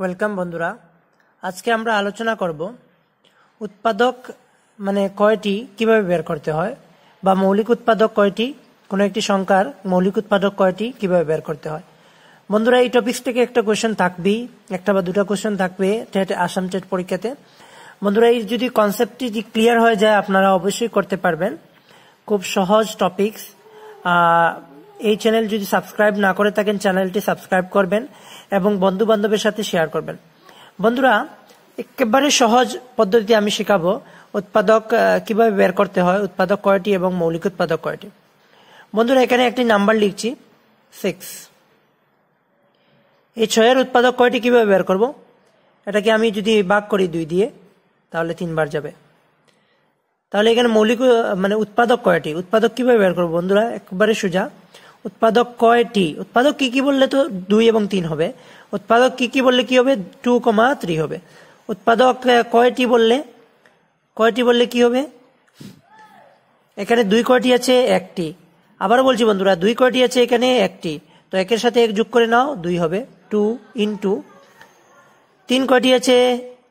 welcome বন্ধুরা আজকে আমরা আলোচনা করব উৎপাদক মানে কয়টি কিভাবে বের করতে হয় বা মৌলিক উৎপাদক কয়টি কোনো একটি সংখ্যার মৌলিক উৎপাদক কয়টি কিভাবে বের করতে হয় বন্ধুরা এই টপিক্স থেকে একটা কোয়েশন থাকবেই একটা বা দুটা কোয়েশন থাকবে টেট আসাম টেট পরীক্ষাতে বন্ধুরা এই যদি কনসেপ্টটি যদি ক্লিয়ার হয়ে যায় আপনারা অবশ্যই করতে পারবেন খুব সহজ টপিক্স এই চ্যানেল যদি সাবস্ক্রাইব না করে থাকেন চ্যানেলটি সাবস্ক্রাইব করবেন এবং বন্ধু বান্ধবের সাথে শেয়ার করবেন বন্ধুরা একেবারে সহজ পদ্ধতি আমি শেখাবো উৎপাদক কিভাবে বের করতে হয় উৎপাদক কয়টি এবং মৌলিক উৎপাদক কয়টি বন্ধুরা এখানে একটি নাম্বার লিখছি সিক্স এই ছয়ের উৎপাদক কয়টি কিভাবে বের করব এটাকে আমি যদি ভাগ করি দুই দিয়ে তাহলে তিনবার যাবে তাহলে এখানে মৌলিক মানে উৎপাদক কয়টি উৎপাদক কিভাবে বের করবো বন্ধুরা একবারে সোজা উৎপাদক কয়টি উৎপাদক কি কি বললে তো দুই এবং তিন হবে উৎপাদক কি কি বললে কি হবে টু কমা থ্রি হবে উৎপাদক কয়টি বললে কয়টি বললে কি হবে এখানে দুই কয়টি আছে একটি আবার বলছি বন্ধুরা দুই কয়টি আছে এখানে একটি তো একের সাথে এক যোগ করে নাও দুই হবে টু টু তিন কয়টি আছে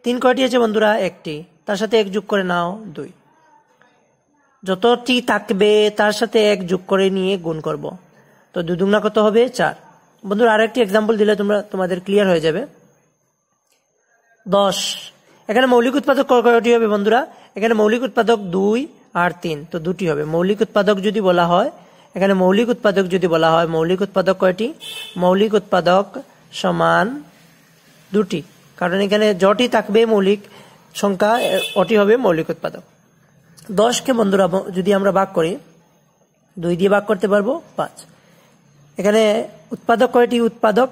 তিন কয়টি আছে বন্ধুরা একটি তার সাথে এক যোগ করে নাও দুই যতটি থাকবে তার সাথে এক যোগ করে নিয়ে গুণ করবো তো দুদুগুনা কত হবে চার বন্ধুরা আরেকটি এক্সাম্পল দিলে তোমরা তোমাদের ক্লিয়ার হয়ে যাবে দশ এখানে মৌলিক উৎপাদক কয়টি হবে বন্ধুরা এখানে মৌলিক উৎপাদক দুই আর তিন তো দুটি হবে মৌলিক উৎপাদক যদি বলা হয় এখানে মৌলিক উৎপাদক যদি বলা হয় মৌলিক উৎপাদক কয়টি মৌলিক উৎপাদক সমান দুটি কারণ এখানে জটি থাকবে মৌলিক সংখ্যা অটি হবে মৌলিক উৎপাদক দশকে বন্ধুরা যদি আমরা বাক করি দুই দিয়ে বাক করতে পারবো পাঁচ এখানে উৎপাদক কয়টি উৎপাদক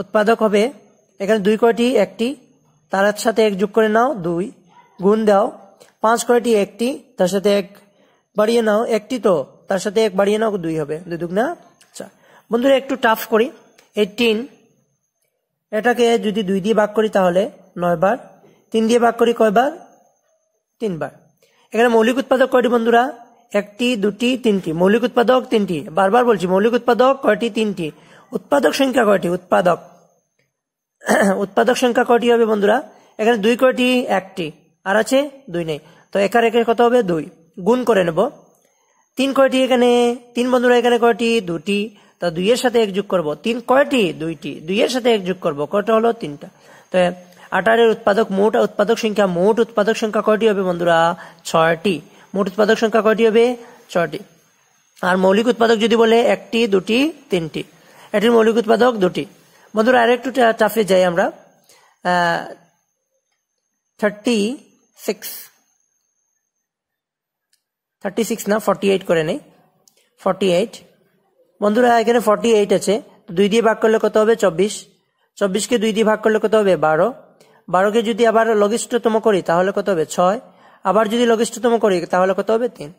উৎপাদক হবে এখানে দুই কয়টি একটি তার সাথে এক যোগ করে নাও দুই গুণ দাও পাঁচ কয়টি একটি তার সাথে এক বাড়িয়ে নাও একটি তো তার সাথে এক বাড়িয়ে নাও দুই হবে দুই না আচ্ছা বন্ধুরা একটু টাফ করি এইটিন এটাকে যদি দুই দিয়ে ভাগ করি তাহলে নয় বার তিন দিয়ে ভাগ করি কয়বার তিনবার এখানে মৌলিক উৎপাদক কয়টি বন্ধুরা একটি দুটি তিনটি মৌলিক উৎপাদক তিনটি বারবার বলছি মৌলিক উৎপাদক কয়টি তিনটি উৎপাদক সংখ্যা কয়টি উৎপাদক উৎপাদক সংখ্যা কয়টি হবে বন্ধুরা এখানে দুই কয়টি একটি আর আছে দুই নেই তো একার একের কত হবে দুই গুণ করে নেব তিন কয়টি এখানে তিন বন্ধুরা এখানে কয়টি দুটি তা দুইয়ের সাথে এক যোগ করবো তিন কয়টি দুইটি দুইয়ের সাথে এক যোগ করবো কয়টা হলো তিনটা তো আটারের উৎপাদক মোট উৎপাদক সংখ্যা মোট উৎপাদক সংখ্যা কয়টি হবে বন্ধুরা ছয়টি মোট উৎপাদক সংখ্যা কয়টি হবে ছটি আর মৌলিক উৎপাদক যদি বলে একটি দুটি তিনটি এটির মৌলিক উৎপাদক দুটি বন্ধুরা আরেকটু টাফে যাই আমরা থার্টি সিক্স থার্টি সিক্স না ফর্টি এইট করে নেই ফর্টি এইট বন্ধুরা এখানে ফর্টি এইট আছে দুই দিয়ে ভাগ করলে কত হবে চব্বিশ চব্বিশকে দুই দিয়ে ভাগ করলে কত হবে বারো বারোকে যদি আবার লঘিষ্ঠতম করি তাহলে কত হবে ছয় আবার যদি লঘিষ্ঠতম করি তাহলে কত হবে তিন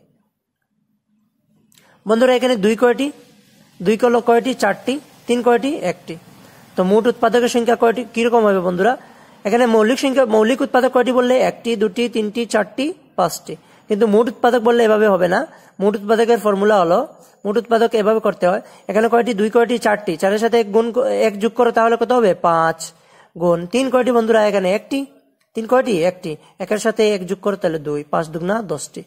বন্ধুরা এখানে দুই কয়টি দুই কল কয়টি চারটি তিন কয়টি একটি তো মোট উৎপাদকের সংখ্যা কয়টি কীরকম হবে বন্ধুরা এখানে মৌলিক সংখ্যা মৌলিক উৎপাদক কয়টি বললে একটি দুটি তিনটি চারটি পাঁচটি কিন্তু মোট উৎপাদক বললে এভাবে হবে না মোট উৎপাদকের ফর্মুলা হলো মোট উৎপাদক এভাবে করতে হয় এখানে কয়টি দুই কয়টি চারটি চারের সাথে এক গুণ এক যোগ করো তাহলে কত হবে পাঁচ গুণ তিন কয়টি বন্ধুরা এখানে একটি তিন কয়টি একটি একের সাথে এক যোগ করে তাহলে দুই পাঁচ দুগুণা দশটি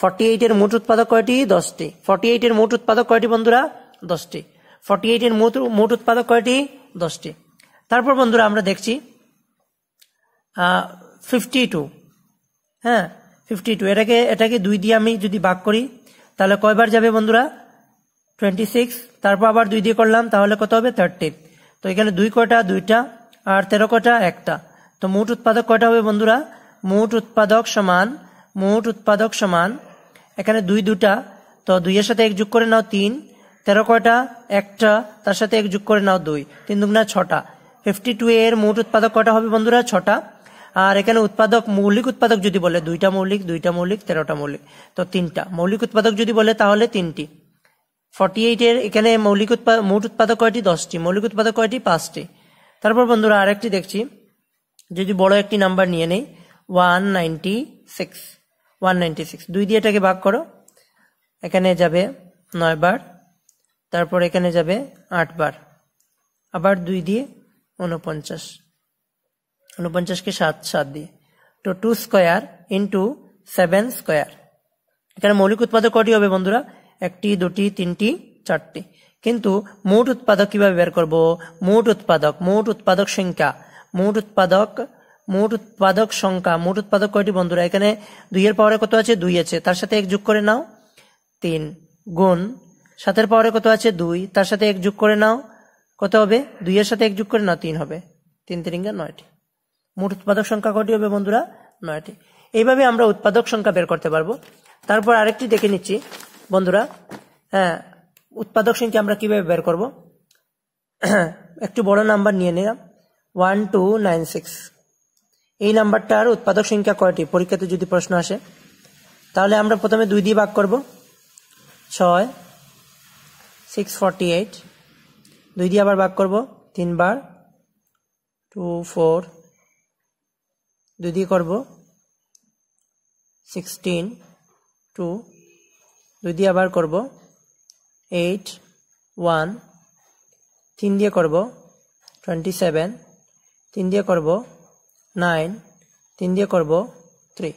ফর্টি এইটের মোট উৎপাদক কয়টি দশটি ফর্টি এইটের মোট উৎপাদক কয়টি বন্ধুরা দশটি ফর্টি এইটের মোট মোট উৎপাদক কয়টি দশটি তারপর বন্ধুরা আমরা দেখছি ফিফটি টু হ্যাঁ ফিফটি টু এটাকে এটাকে দুই দিয়ে আমি যদি ভাগ করি তাহলে কয়বার যাবে বন্ধুরা টোয়েন্টি সিক্স তারপর আবার দুই দিয়ে করলাম তাহলে কত হবে থার্টি তো এখানে দুই কটা দুইটা আর তেরো কটা একটা তো মোট উৎপাদক কয়টা হবে বন্ধুরা মোট উৎপাদক সমান মোট উৎপাদক সমান এখানে দুই দুটা তো দুইয়ের সাথে এক যোগ করে নাও তিন তেরো কয়টা একটা তার সাথে এক যোগ করে নাও দুই তিন দুগুণা ছটা ফিফটি টু এর মোট উৎপাদক কটা হবে বন্ধুরা ছটা আর এখানে উৎপাদক মৌলিক উৎপাদক যদি বলে দুইটা মৌলিক দুইটা মৌলিক তেরোটা মৌলিক তো তিনটা মৌলিক উৎপাদক যদি বলে তাহলে তিনটি ফর্টি এইটের এখানে মৌলিক উৎপাদ মোট উৎপাদক কয়টি দশটি মৌলিক উৎপাদক কয়টি পাঁচটি তারপর বন্ধুরা আরেকটি দেখছি যদি বড় একটি নাম্বার নিয়ে নেই one ninety six one ninety six দুই দিয়ে এটাকে ভাগ করো এখানে যাবে নয় বার তারপর এখানে যাবে আট বার আবার দুই দিয়ে উনপঞ্চাশ উনপঞ্চাশকে সাত সাত দিয়ে তো two square into seven square এখানে মৌলিক উৎপাদক কটি হবে বন্ধুরা একটি দুটি তিনটি চারটি কিন্তু মোট উৎপাদক কিভাবে বের করব মোট উৎপাদক মোট উৎপাদক সংখ্যা মোট উৎপাদক মোট উৎপাদক সংখ্যা মোট উৎপাদক কয়টি বন্ধুরা এখানে দুইয়ের পাওয়ারে কত আছে দুই আছে তার সাথে এক যোগ করে নাও তিন গুণ সাতের পাওয়ারে কত আছে দুই তার সাথে এক যোগ করে নাও কত হবে দুইয়ের সাথে এক যোগ করে নাও তিন হবে তিন তিরিঙ্গা নয়টি মোট উৎপাদক সংখ্যা কয়টি হবে বন্ধুরা নয়টি এইভাবে আমরা উৎপাদক সংখ্যা বের করতে পারবো তারপর আরেকটি দেখে নিচ্ছি বন্ধুরা হ্যাঁ উৎপাদক সংখ্যা আমরা কিভাবে বের করব একটু বড় নাম্বার নিয়ে নিলাম ওয়ান টু নাইন সিক্স এই নাম্বারটার উৎপাদক সংখ্যা কয়টি পরীক্ষাতে যদি প্রশ্ন আসে তাহলে আমরা প্রথমে দুই দিয়ে ভাগ করব ছয় সিক্স ফর্টি এইট দুই দিয়ে আবার ভাগ করব তিনবার টু ফোর দুই দিয়ে করব সিক্সটিন টু দুই দিয়ে আবার করব এইট ওয়ান তিন দিয়ে করব টোয়েন্টি সেভেন তিন দিয়ে করব নাইন তিন দিয়ে করব থ্রি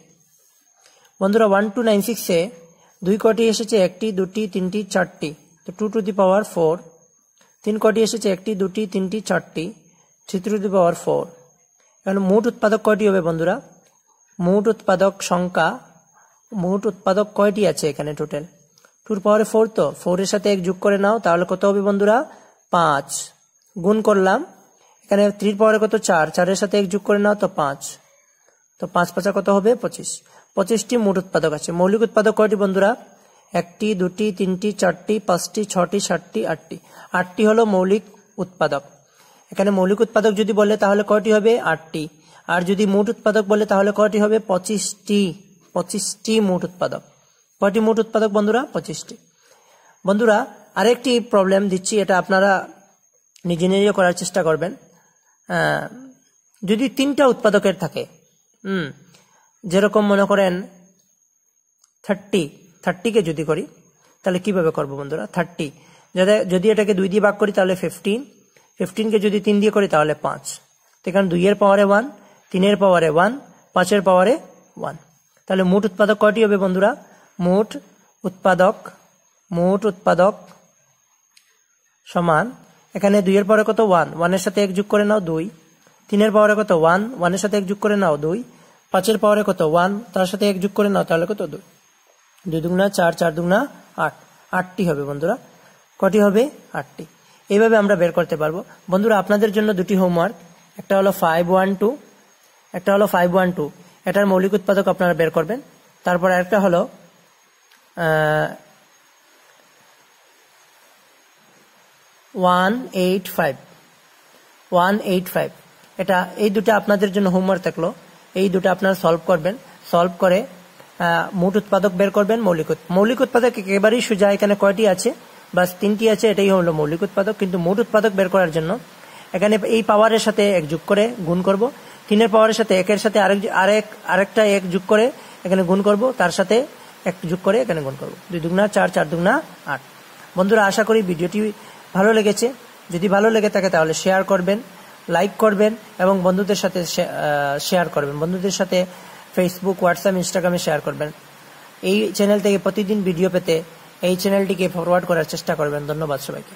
বন্ধুরা ওয়ান টু নাইন সিক্সে দুই কটি এসেছে একটি দুটি তিনটি চারটি তো two to the power four তিন কটি এসেছে একটি দুটি তিনটি চারটি three to the power four এখন মোট উৎপাদক কয়টি হবে বন্ধুরা মোট উৎপাদক সংখ্যা মোট উৎপাদক কয়টি আছে এখানে টোটাল টুর পাওয়ারে ফোর তো ফোরের সাথে এক যোগ করে নাও তাহলে কত হবে বন্ধুরা পাঁচ গুণ করলাম এখানে থ্রির পাওয়ারে কত চার চারের সাথে এক যোগ করে নাও তো পাঁচ তো পাঁচ পাঁচা কত হবে পঁচিশ পঁচিশটি মোট উৎপাদক আছে মৌলিক উৎপাদক কয়টি বন্ধুরা একটি দুটি তিনটি চারটি পাঁচটি ছটি সাতটি আটটি আটটি হলো মৌলিক উৎপাদক এখানে মৌলিক উৎপাদক যদি বলে তাহলে কয়টি হবে আটটি আর যদি মোট উৎপাদক বলে তাহলে কয়টি হবে পঁচিশটি পঁচিশটি মোট উৎপাদক কয়টি মোট উৎপাদক বন্ধুরা পঁচিশটি বন্ধুরা আরেকটি প্রবলেম দিচ্ছি এটা আপনারা নিজে নিজে করার চেষ্টা করবেন যদি তিনটা উৎপাদকের থাকে হুম যেরকম মনে করেন থার্টি থার্টিকে যদি করি তাহলে কিভাবে করবো বন্ধুরা থার্টি যদি এটাকে দুই দিয়ে ভাগ করি তাহলে ফিফটিন ফিফটিনকে যদি তিন দিয়ে করি তাহলে পাঁচ তো এখানে দুইয়ের পাওয়ারে ওয়ান তিনের পাওয়ারে ওয়ান পাঁচের পাওয়ারে ওয়ান তাহলে মোট উৎপাদক কয়টি হবে বন্ধুরা মোট উৎপাদক মোট উৎপাদক সমান এখানে দুইয়ের পরে কত ওয়ান ওয়ানের সাথে এক যোগ করে নাও দুই তিনের পাওয়ারে কত ওয়ান ওয়ানের সাথে এক যোগ করে নাও দুই পাঁচের পাওয়ারে কত ওয়ান তার সাথে এক যোগ করে নাও তাহলে কত দুই দুই দুগুনা চার চার দুগুনা আট আটটি হবে বন্ধুরা কটি হবে আটটি এইভাবে আমরা বের করতে পারবো বন্ধুরা আপনাদের জন্য দুটি হোমওয়ার্ক একটা হলো ফাইভ ওয়ান টু একটা হলো ফাইভ ওয়ান টু এটার মৌলিক উৎপাদক আপনারা বের করবেন তারপর একটা হলো one eight five one eight five এটা এই দুটা আপনাদের জন্য হোমওয়ার্ক থাকলো এই দুটো আপনারা সলভ করবেন সলভ করে মোট উৎপাদক বের করবেন মৌলিক মৌলিক উৎপাদক একেবারেই সোজা এখানে কয়টি আছে বাস তিনটি আছে এটাই হলো মৌলিক উৎপাদক কিন্তু মোট উৎপাদক বের করার জন্য এখানে এই পাওয়ারের সাথে এক যুগ করে গুণ করব তিনের পাওয়ারের সাথে একের সাথে আরেক আরেক আরেকটা এক যুগ করে এখানে গুণ করব তার সাথে এক যুগ করে এখানে গুণ করব দুই দুগুণা চার চার দুগুণা আট বন্ধুরা আশা করি ভিডিওটি ভালো লেগেছে যদি ভালো লেগে থাকে তাহলে শেয়ার করবেন লাইক করবেন এবং বন্ধুদের সাথে শেয়ার করবেন বন্ধুদের সাথে ফেসবুক হোয়াটসঅ্যাপ ইনস্টাগ্রামে শেয়ার করবেন এই চ্যানেল থেকে প্রতিদিন ভিডিও পেতে এই চ্যানেলটিকে ফরওয়ার্ড করার চেষ্টা করবেন ধন্যবাদ সবাইকে